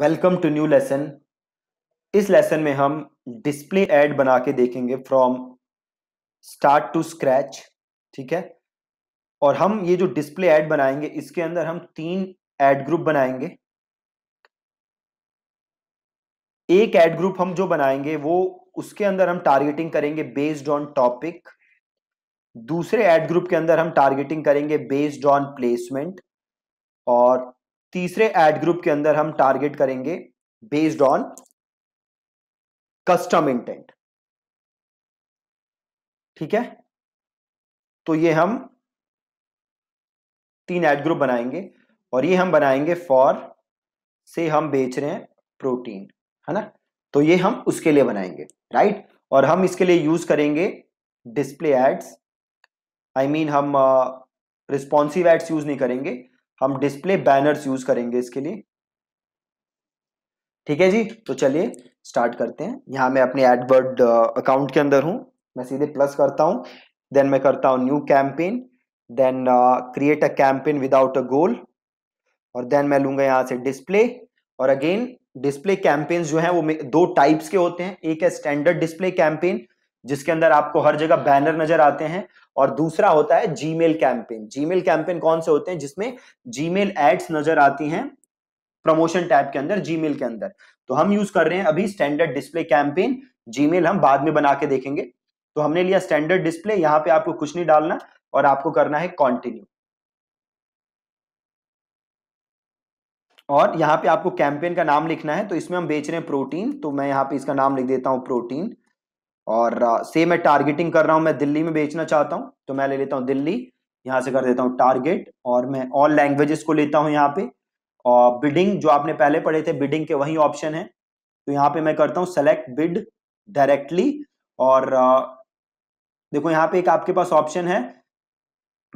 Welcome to new lesson इस lesson में हम डिस्प्ले एड बना के देखेंगे फ्रॉम स्टार्ट टू स्क्रैच ठीक है और हम ये जो डिस्प्ले एड बनाएंगे इसके अंदर हम तीन एड ग्रुप बनाएंगे एक एड ग्रुप हम जो बनाएंगे वो उसके अंदर हम टारगेटिंग करेंगे बेस्ड ऑन टॉपिक दूसरे एड ग्रुप के अंदर हम टारगेटिंग करेंगे बेस्ड ऑन प्लेसमेंट और तीसरे एड ग्रुप के अंदर हम टारगेट करेंगे बेस्ड ऑन कस्टम इंटेंट ठीक है तो ये हम तीन एड ग्रुप बनाएंगे और ये हम बनाएंगे फॉर से हम बेच रहे हैं प्रोटीन है ना तो ये हम उसके लिए बनाएंगे राइट और हम इसके लिए यूज करेंगे डिस्प्ले एड्स आई मीन हम रिस्पॉन्सिव एड्स यूज नहीं करेंगे हम डिस्प्ले बैनर्स यूज करेंगे इसके लिए ठीक है जी तो चलिए स्टार्ट करते हैं यहां मैं अपने एडवर्ड अकाउंट uh, के अंदर हूं मैं सीधे प्लस करता हूं देन मैं करता हूं new campaign then create a campaign without a goal और देन मैं लूंगा यहां से डिस्प्ले और अगेन डिस्प्ले कैंपेन्स जो हैं वो दो टाइप्स के होते हैं एक है स्टैंडर्ड डिस्प्ले कैंपेन जिसके अंदर आपको हर जगह बैनर नजर आते हैं और दूसरा होता है जीमेल कैंपेन जीमेल कैंपेन कौन से होते हैं जिसमें जीमेल एड्स नजर आती हैं प्रमोशन टैब के अंदर जीमेल के अंदर तो हम यूज कर रहे हैं अभी स्टैंडर्ड डिस्प्ले कैंपेन जीमेल हम बाद में बना के देखेंगे तो हमने लिया स्टैंडर्ड डिस्प्ले यहाँ पे आपको कुछ नहीं डालना और आपको करना है कॉन्टिन्यू और यहाँ पे आपको कैंपेन का नाम लिखना है तो इसमें हम बेच रहे हैं प्रोटीन तो मैं यहाँ पे इसका नाम लिख देता हूँ प्रोटीन और सेम मैं टारगेटिंग कर रहा हूं मैं दिल्ली में बेचना चाहता हूं तो मैं ले लेता हूँ दिल्ली यहां से कर देता हूं टारगेट और मैं ऑल लैंग्वेजेस को लेता हूं यहाँ पे और बिडिंग जो आपने पहले पढ़े थे बिडिंग के वही ऑप्शन है तो यहाँ पे मैं करता हूं सेलेक्ट बिड डायरेक्टली और देखो यहाँ पे एक आपके पास ऑप्शन है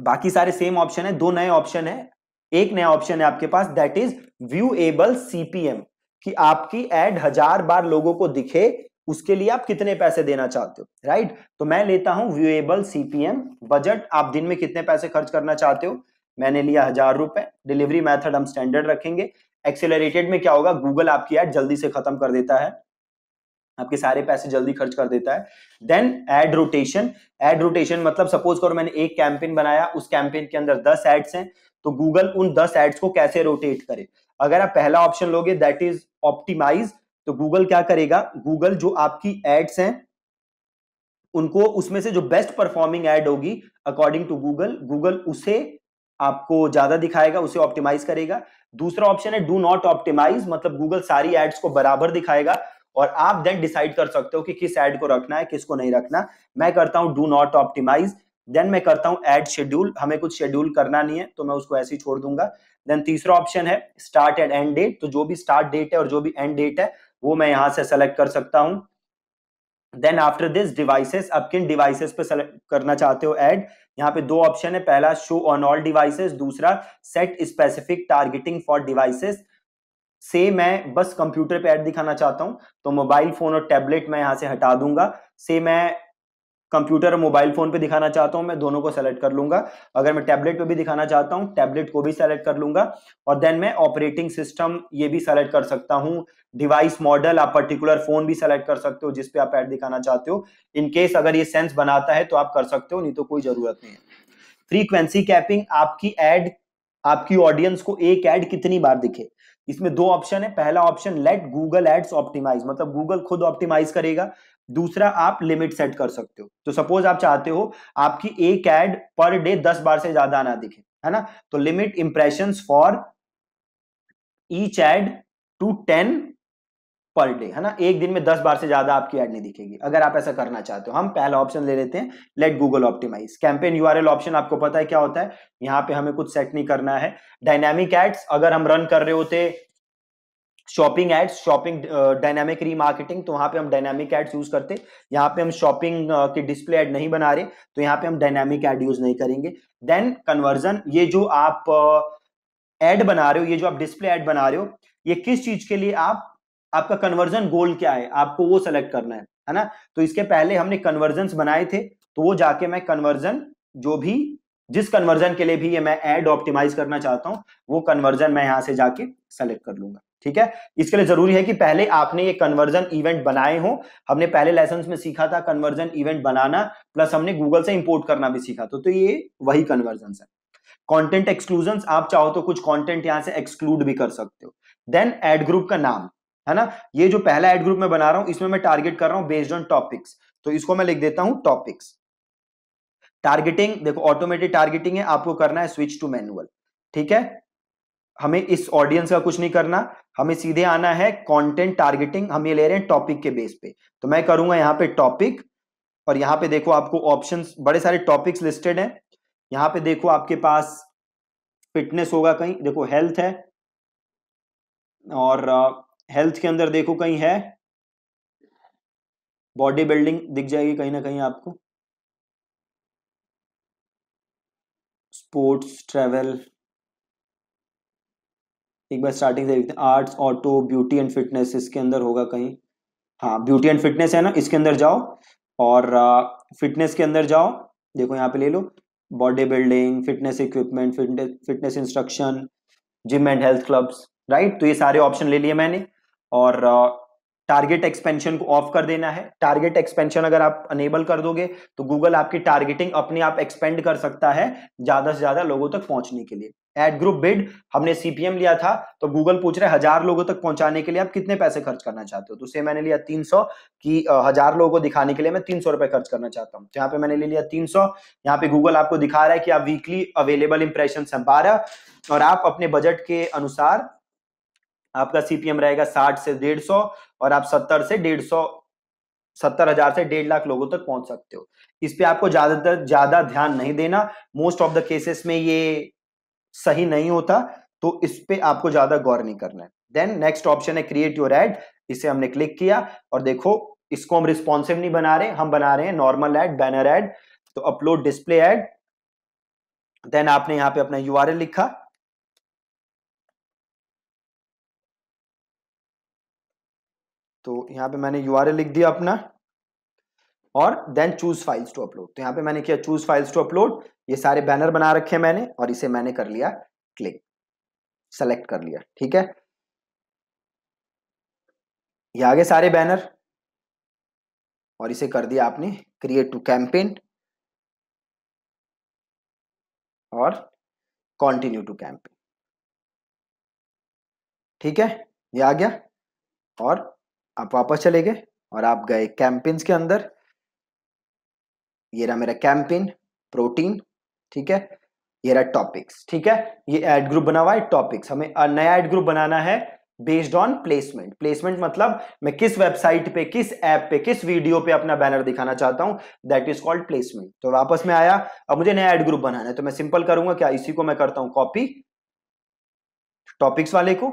बाकी सारे सेम ऑप्शन है दो नए ऑप्शन है एक नया ऑप्शन है आपके पास that is viewable CPM कि आपकी एड हजार बार लोगों को दिखे उसके लिए आप कितने पैसे देना चाहते हो राइट तो मैं लेता हूं व्यूएबल सीपीएम बजट आप दिन में कितने पैसे खर्च करना चाहते हो मैंने लिया हजार रुपए डिलीवरी मैथड हम स्टैंडर्ड रखेंगे एक्सेलरेटेड में क्या होगा गूगल आपकी एड जल्दी से खत्म कर देता है आपके सारे पैसे जल्दी खर्च कर देता है then ad rotation ad rotation मतलब सपोज करो मैंने एक कैंपेन बनाया उस कैंपेन के अंदर दस एड्स हैं तो गूगल उन दस एड्स को कैसे रोटेट करे अगर आप पहला ऑप्शन लोगे दैट इज ऑप्टिमाइज तो गूगल क्या करेगा गूगल जो आपकी एड्स हैं उनको उसमें से जो बेस्ट परफॉर्मिंग एड होगी अकॉर्डिंग टू गूगल गूगल उसे आपको ज्यादा दिखाएगा उसे ऑप्टिमाइज करेगा दूसरा ऑप्शन है डू नॉट ऑप्टिमाइज मतलब गूगल सारी एड्स को बराबर दिखाएगा और आप देन डिसाइड कर सकते हो कि किस एड को रखना है किसको नहीं रखना मैं करता हूं डू नॉट ऑप्टिमाइज देन मैं करता हूँ एड शेड्यूल हमें कुछ शेड्यूल करना नहीं है तो मैं उसको ऐसे ही छोड़ दूंगा देन तीसरा ऑप्शन है स्टार्ट एंड एंड डेट तो जो भी स्टार्ट डेट है और जो भी एंड डेट है वो मैं यहां से सेलेक्ट कर सकता हूँ देन आफ्टर दिस डिवाइसेस आप किन डिवाइसेस पे सेलेक्ट करना चाहते हो ऐड यहाँ पे दो ऑप्शन है पहला शो ऑन ऑल डिवाइसेस दूसरा set specific targeting for devices से मैं बस कंप्यूटर पे ऐड दिखाना चाहता हूं तो मोबाइल फोन और टैबलेट मैं यहाँ से हटा दूंगा से मैं कंप्यूटर और मोबाइल फ़ोन पे दिखाना चाहता हूँ मैं दोनों को सेलेक्ट कर लूंगा अगर मैं टैबलेट पे भी दिखाना चाहता हूँ टैबलेट को भी सेलेक्ट कर लूंगा और देन मैं ऑपरेटिंग सिस्टम ये भी सेलेक्ट कर सकता हूँ डिवाइस मॉडल आप पर्टिकुलर फ़ोन भी सेलेक्ट कर सकते हो जिसपे आप एड दिखाना चाहते हो इनकेस अगर ये सेंस बनाता है तो आप कर सकते हो नहीं तो कोई ज़रूरत नहीं है फ्रीक्वेंसी कैपिंग आपकी एड आपकी ऑडियंस को एक एड कितनी बार दिखे इसमें दो ऑप्शन है पहला option let Google ads optimize मतलब गूगल खुद ऑप्टिमाइज करेगा दूसरा आप लिमिट सेट कर सकते हो तो सपोज आप चाहते हो आपकी एक एड पर डे दस बार से ज्यादा ना दिखे है ना तो limit impression for each ad to ten per day है ना एक दिन में दस बार से ज्यादा आपकी एड नहीं दिखेगी अगर आप ऐसा करना चाहते हो हम पहला ऑप्शन ले लेते हैं let Google optimize campaign URL option आपको पता है क्या होता है यहाँ पे हमें कुछ सेट नहीं करना है डायनामिक एड्स अगर हम रन कर रहे होते shopping ads shopping dynamic remarketing तो वहां पे हम डायनामिक एड्स यूज करते यहाँ पे हम शॉपिंग uh, के डिस्प्ले एड नहीं बना रहे तो यहाँ पे हम डायनामिक एड यूज नहीं करेंगे देन कन्वर्जन ये जो आप एड uh, बना रहे हो ये जो आप डिस्प्ले एड बना रहे हो ये किस चीज के लिए आप आपका कन्वर्जन गोल क्या है आपको वो सेलेक्ट करना है है ना तो इसके पहले हमने कन्वर्जन बनाए थे तो वो जाके मैं कन्वर्जन जो भी जिस कन्वर्जन के लिए भी ये मैं एड ऑप्टिमाइज करना चाहता हूँ वो कन्वर्जन मैं यहाँ से जाके सेलेक्ट कर लूंगा ठीक है इसके लिए जरूरी है कि पहले आपने ये कन्वर्जन इवेंट बनाए हो हमने पहले लेसन में सीखा था कन्वर्जन इवेंट बनाना प्लस हमने गूगल से इंपोर्ट करना भी सीखा तो, तो ये वही कन्वर्जन है कंटेंट एक्सक्लूजन आप चाहो तो कुछ कंटेंट यहां से एक्सक्लूड भी कर सकते हो देन एड ग्रुप का नाम है ना ये जो पहला एड ग्रुप में बना रहा हूं इसमें मैं टारगेट कर रहा हूं बेस्ड ऑन टॉपिक्स तो इसको मैं लिख देता हूं टॉपिक्स टारगेटिंग देखो ऑटोमेटिक टारगेटिंग है आपको करना है स्विच टू मैनुअल ठीक है हमें इस ऑडियंस का कुछ नहीं करना हमें सीधे आना है कंटेंट टारगेटिंग हम ये ले रहे हैं टॉपिक के बेस पे तो मैं करूंगा यहाँ पे टॉपिक और यहाँ पे देखो आपको ऑप्शन बड़े सारे टॉपिक्स लिस्टेड हैं यहाँ पे देखो आपके पास फिटनेस होगा कहीं देखो हेल्थ है और हेल्थ uh, के अंदर देखो कहीं है बॉडी बिल्डिंग दिख जाएगी कहीं ना कहीं आपको स्पोर्ट्स ट्रेवल एक बार स्टार्टिंग से देखते हैं arts auto beauty and fitness इसके अंदर होगा कहीं हाँ ब्यूटी एंड फिटनेस है ना इसके अंदर जाओ और आ, फिटनेस के अंदर जाओ देखो यहाँ पे ले लो body building fitness equipment fitness instruction gym and health clubs right तो ये सारे ऑप्शन ले लिए मैंने और टारगेट एक्सपेंशन को ऑफ कर देना है टारगेट एक्सपेंशन अगर आप अनेबल कर दोगे तो गूगल आपकी टारगेटिंग अपने आप एक्सपेंड कर सकता है ज्यादा से ज्यादा लोगों तक पहुंचने के लिए एड ग्रुप बिड हमने सीपीएम लिया था तो गूगल पूछ रहे हजार लोगों तक पहुंचाने के लिए आप कितने पैसे खर्च करना चाहते हो तो से मैंने लिया तीन सौ की हजार लोगों को दिखाने के लिए मैं तीन सौ रुपए खर्च करना चाहता हूँ तो यहाँ पे मैंने ले लिया तीन सौ यहाँ पे गूगल आपको दिखा रहा है कि आप वीकली अवेलेबल इंप्रेशन है बारह और आप अपने बजट के अनुसार आपका सीपीएम रहेगा साठ से डेढ़ सौ और आप सत्तर से डेढ़ सौ सत्तर हजार से डेढ़ लाख लोगों तक पहुंच सकते हो इस पे आपको ज्यादातर ज्यादा ध्यान नहीं देना मोस्ट ऑफ द केसेस में ये सही नहीं होता तो इस पे आपको ज्यादा गौर नहीं करना है देन नेक्स्ट ऑप्शन है क्रिएट योर एड इसे हमने क्लिक किया और देखो इसको हम रिस्पॉन्सिव नहीं बना रहे हम बना रहे हैं नॉर्मल एड बैनर एड तो अपलोड डिस्प्ले एड देन आपने यहाँ पे अपना यू लिखा तो यहाँ पे मैंने यू लिख दिया अपना और then choose files to upload तो यहाँ पे मैंने किया चूज फाइल्स टू अपलोड ये सारे बैनर बना रखे हैं मैंने और इसे मैंने कर लिया क्लिक सेलेक्ट कर लिया ठीक है ये आगे सारे बैनर और इसे कर दिया आपने क्रिएट टू कैंपेन और कंटिन्यू टू कैंपेन ठीक है ये आ गया और आप वापस चले गए और आप गए कैंपिन्स के अंदर ये रहा मेरा कैंपिन प्रोटीन ठीक है ये रहा टॉपिक्स ठीक है ये एड ग्रुप बना हुआ है टॉपिक्स हमें नया एड ग्रुप बनाना है बेस्ड ऑन प्लेसमेंट प्लेसमेंट मतलब मैं किस वेबसाइट पे किस ऐप पे किस वीडियो पे अपना बैनर दिखाना चाहता हूं दैट इज कॉल्ड प्लेसमेंट तो वापस में आया अब मुझे नया एड ग्रुप बनाना है तो मैं सिंपल करूंगा क्या इसी को मैं करता हूं कॉपी टॉपिक्स वाले को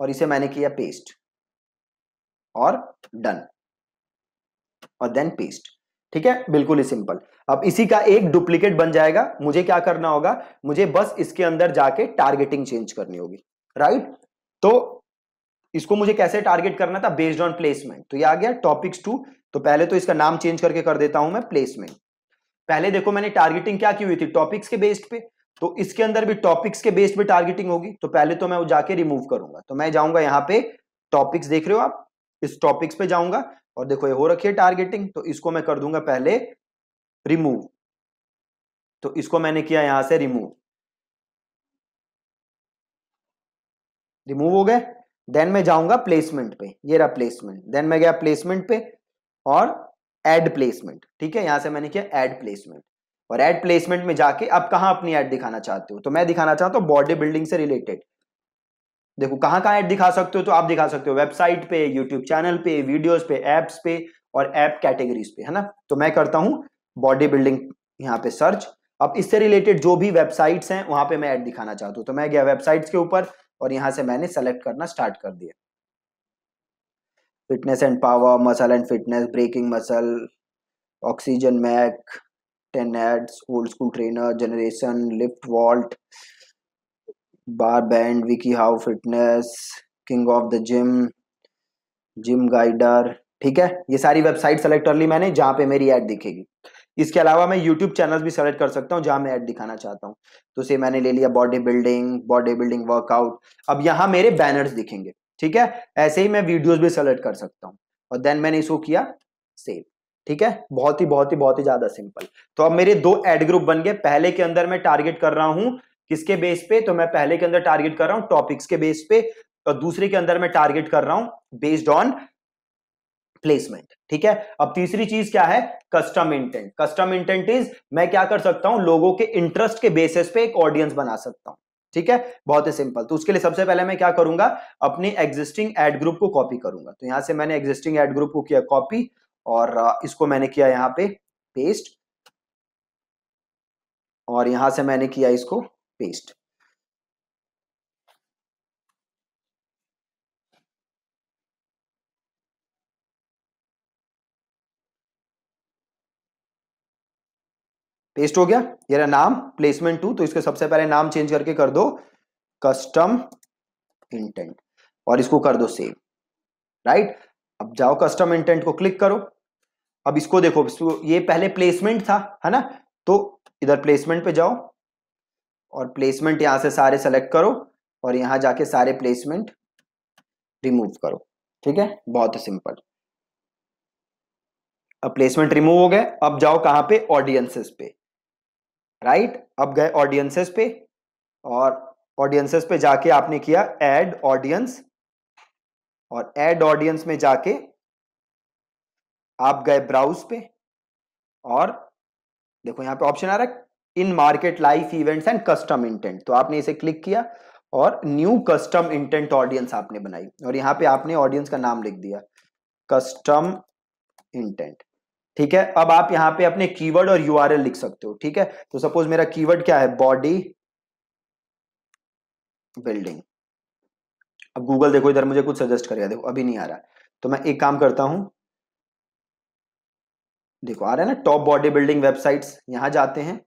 और इसे मैंने किया पेस्ट और डन और देन पेस्ट ठीक है बिल्कुल ही सिंपल अब इसी का एक डुप्लीकेट बन जाएगा मुझे क्या करना होगा मुझे बस इसके अंदर जाके टारगेटिंग चेंज करनी होगी राइट तो इसको मुझे कैसे टारगेट करना था बेस्ड ऑन प्लेसमेंट तो ये आ गया टॉपिक्स टू तो पहले तो इसका नाम चेंज करके कर देता हूं मैं प्लेसमेंट पहले देखो मैंने टारगेटिंग क्या की हुई थी टॉपिक्स के बेस्ड पे तो इसके अंदर भी टॉपिक्स के बेस्ड पे टारगेटिंग होगी तो पहले तो मैं वो जाके रिमूव करूंगा तो मैं जाऊंगा यहाँ पे टॉपिक्स देख रहे हो आप इस टॉपिक्स पे जाऊंगा और देखो ये हो रखी है टारगेटिंग तो इसको मैं कर दूंगा पहले रिमूव तो इसको मैंने किया यहां से रिमूव रिमूव हो गए देन मैं जाऊंगा प्लेसमेंट पे ये रहा प्लेसमेंट देन मैं गया प्लेसमेंट पे और एड प्लेसमेंट ठीक है यहां से मैंने किया एड प्लेसमेंट और एड प्लेसमेंट में जाके आप कहा अपनी एड दिखाना चाहते हो तो मैं दिखाना चाहता हूँ बॉडी बिल्डिंग से रिलेटेड देखो कहाँ कहाँ ऐड दिखा सकते हो तो आप दिखा सकते हो वेबसाइट पे यूट्यूब चैनल पे वीडियोस पे एप्स पे और एप कैटेगरीज पे है ना तो मैं करता हूँ बॉडी बिल्डिंग यहाँ पे सर्च अब इससे रिलेटेड जो भी वेबसाइट्स हैं वहां पे मैं ऐड दिखाना चाहता हूँ तो मैं गया वेबसाइट्स के ऊपर और यहाँ से मैंने सेलेक्ट करना स्टार्ट कर दिया fitness and power muscle and fitness breaking muscle oxygen mac ten ads old school trainer generation lift vault bar band wiki how fitness king of the gym gym guider ठीक है ये सारी website select कर ली मैंने जहां पे मेरी add दिखेगी इसके अलावा मैं यूट्यूब चैनल भी सेलेक्ट कर सकता हूँ जहां मैं ऐड दिखाना चाहता हूँ तो से मैंने ले लिया body building body building workout अब यहाँ मेरे बैनर्स दिखेंगे ठीक है ऐसे ही मैं वीडियोज भी सेलेक्ट कर सकता हूँ और देन मैंने इसको किया सेव ठीक है बहुत ही बहुत ही बहुत ही ज्यादा सिंपल तो अब मेरे दो एड ग्रुप बन गए पहले के अंदर मैं टारगेट कर रहा हूँ किसके बेस पे तो मैं पहले के अंदर टारगेट कर रहा हूं टॉपिक्स के बेस पे और दूसरे के अंदर मैं टारगेट कर रहा हूं बेस्ड ऑन प्लेसमेंट ठीक है अब तीसरी चीज क्या है custom intent custom intent is मैं क्या कर सकता हूं लोगों के इंटरेस्ट के बेसिस पे एक ऑडियंस बना सकता हूं ठीक है बहुत ही सिंपल तो उसके लिए सबसे पहले मैं क्या करूंगा अपने एग्जिस्टिंग एड ग्रुप को कॉपी करूंगा तो यहां से मैंने एग्जिस्टिंग एड ग्रुप को किया कॉपी और इसको मैंने किया यहाँ पे पेस्ट और यहां से मैंने किया इसको paste पेस्ट हो गया ये रहा नाम प्लेसमेंट टू तो इसके सबसे पहले नाम चेंज करके कर दो कस्टम इंटेंट और इसको कर दो सेव राइट अब जाओ कस्टम इंटेंट को क्लिक करो अब इसको देखो ये पहले प्लेसमेंट था है ना तो इधर प्लेसमेंट पे जाओ और प्लेसमेंट यहाँ से सारे सेलेक्ट करो और यहाँ जाके सारे प्लेसमेंट रिमूव करो ठीक है बहुत ही सिंपल अब प्लेसमेंट रिमूव हो गए अब जाओ कहां पे ऑडियंसेस पे राइट अब गए ऑडियंसेस पे और ऑडियंसेस पे जाके आपने किया एड ऑडियंस और एड ऑडियंस में जाके आप गए ब्राउज पे और देखो यहां पे ऑप्शन आ रहा है in market life events and custom intent तो आपने इसे क्लिक किया और न्यू कस्टम इंटेंट ऑडियंस आपने बनाई और यहाँ पे आपने ऑडियंस का नाम लिख दिया कस्टम इंटेंट ठीक है अब आप यहाँ पे अपने कीवर्ड और यूआरएल लिख सकते हो ठीक है तो सपोज मेरा कीवर्ड क्या है बॉडी बिल्डिंग अब गूगल देखो इधर मुझे कुछ सजेस्ट करेगा देखो अभी नहीं आ रहा तो मैं एक काम करता हूं देखो आ रहा है ना टॉप बॉडी बिल्डिंग वेबसाइट्स यहां जाते हैं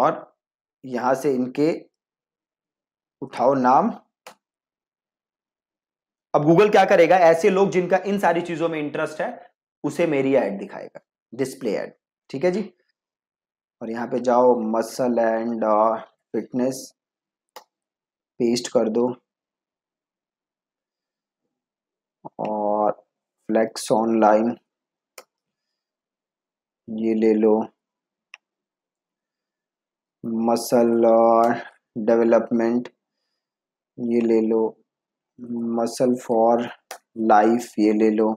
और यहां से इनके उठाओ नाम अब गूगल क्या करेगा ऐसे लोग जिनका इन सारी चीजों में इंटरेस्ट है उसे मेरी एड दिखाएगा डिस्प्ले एड ठीक है जी और यहां पे जाओ मसल एंड फिटनेस पेस्ट कर दो और फ्लेक्स ऑनलाइन ये ले लो मसल डेवलपमेंट ये ले लो मसल फॉर लाइफ ये ले लो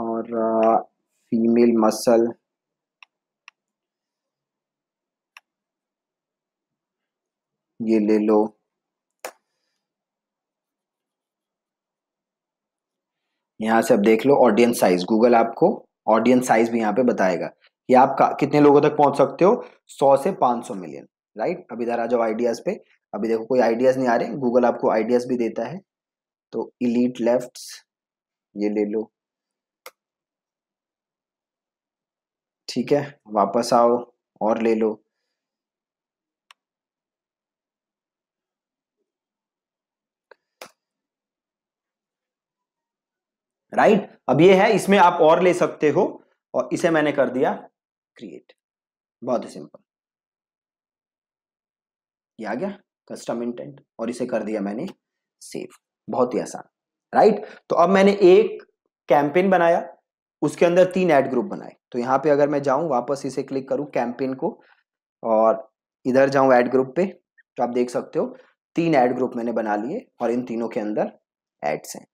और फीमेल मसल ये ले लो यहां से अब देख लो ऑडियंस साइज गूगल आपको ऑडियंस साइज भी यहां पे बताएगा कि आप कितने लोगों तक पहुंच सकते हो सौ से पांच सौ मिलियन राइट अभी इधर आ जाओ आइडियाज पे अभी देखो कोई आइडियाज नहीं आ रहे गूगल आपको आइडियाज भी देता है तो इलीट लेफ्ट ये ले लो ठीक है वापस आओ और ले लो राइट right? अब ये है इसमें आप और ले सकते हो और इसे मैंने कर दिया क्रिएट बहुत ही सिंपल ये आ गया कस्टम इंटेंट और इसे कर दिया मैंने सेव बहुत ही आसान राइट तो अब मैंने एक कैंपेन बनाया उसके अंदर तीन एड ग्रुप बनाए तो यहां पे अगर मैं जाऊं वापस इसे क्लिक करूं कैंपेन को और इधर जाऊं एड ग्रुप पे तो आप देख सकते हो तीन एड ग्रुप मैंने बना लिए और इन तीनों के अंदर एड्स हैं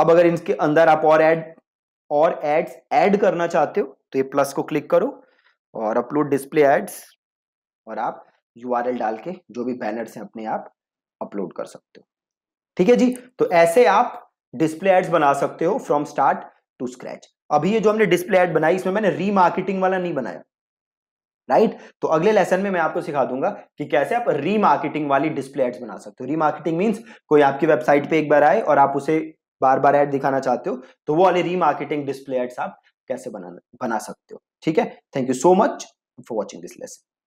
अब अगर इनके अंदर आप और एड और एड्स ऐड करना चाहते हो तो ये प्लस को क्लिक करो और अपलोड डिस्प्ले एड्स और आप यू डाल के जो भी बैनर्स हैं अपने आप अपलोड कर सकते हो ठीक है जी तो ऐसे आप डिस्प्ले एड्स बना सकते हो फ्रॉम स्टार्ट टू स्क्रैच अभी ये जो हमने डिस्प्ले एड बनाई इसमें मैंने रीमार्केटिंग वाला नहीं बनाया राइट right? तो अगले लेसन में मैं आपको सिखा दूंगा कि कैसे आप रीमार्केटिंग वाली डिस्प्ले एड्स बना सकते हो रीमार्केटिंग मींस कोई आपकी वेबसाइट पे एक बार आए और आप उसे बार बार एड दिखाना चाहते हो तो वो वाले रीमार्केटिंग डिस्प्ले एड्स आप कैसे बना बना सकते हो ठीक है thank you so much for watching this lesson